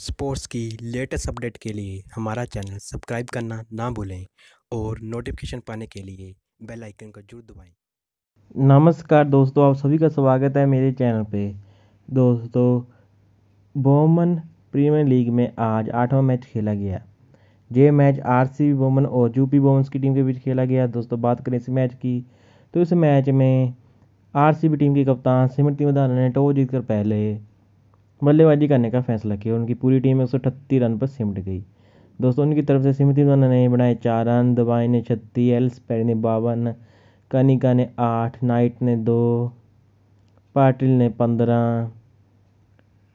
sports की latest update के लिए हमारा चैनल सब्सक्राइब करना ना भूलें और नोटिफिकेशन पाने के लिए बेल आइकन को जरूर दबाएं नमस्कार दोस्तों आप सभी का स्वागत है मेरे चैनल पे दोस्तों वोमन प्रीमियर लीग में आज आठवां मैच खेला गया ये मैच आरसीबी वोमन और यूपी वोमन्स की टीम के बीच खेला गया दोस्तों बात करें इस मैच की तो इस मैच में आरसीबी टीम के कप्तान सिमरती मदाना ने टॉस जीतकर पहले बल्लेबाजी करने का फैसला किया उनकी पूरी टीम एक सौ रन पर सिमट गई दोस्तों उनकी तरफ से सीमित रन नहीं बनाए चार रन दबाई ने छत्तीस एल्स पैर ने बावन कनिका ने आठ नाइट ने दो पाटिल ने पंद्रह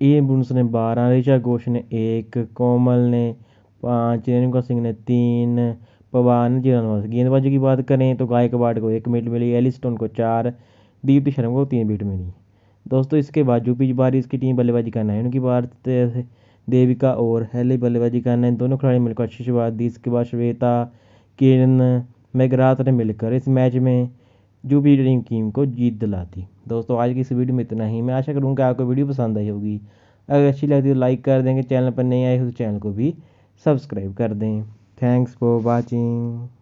ए बुनस ने बारह ऋषा घोष ने एक कोमल ने पाँच रेणुका सिंह ने तीन पवार ने जीरो गेंदबाजी की बात करें तो गायकवाड को एक मिनट मिली एलिस्टोन को चार दीप्ति शर्मा को तीन मिनट मिली दोस्तों इसके जो भी बारी इसकी टीम बल्लेबाजी करना है उनकी बार देविका और हेली बल्लेबाजी करना है दोनों खिलाड़ी मिलकर शुरुआत दी इसके बाद श्वेता किरण मेघरात ने मिलकर इस मैच में जूबी ड्रीम टीम को जीत दिलाती दोस्तों आज की इस वीडियो में इतना ही मैं आशा करूँगा आपको वीडियो पसंद आई होगी अगर अच्छी लगती तो लाइक कर देंगे चैनल पर नहीं आए हो तो चैनल को भी सब्सक्राइब कर दें थैंक्स फॉर वॉचिंग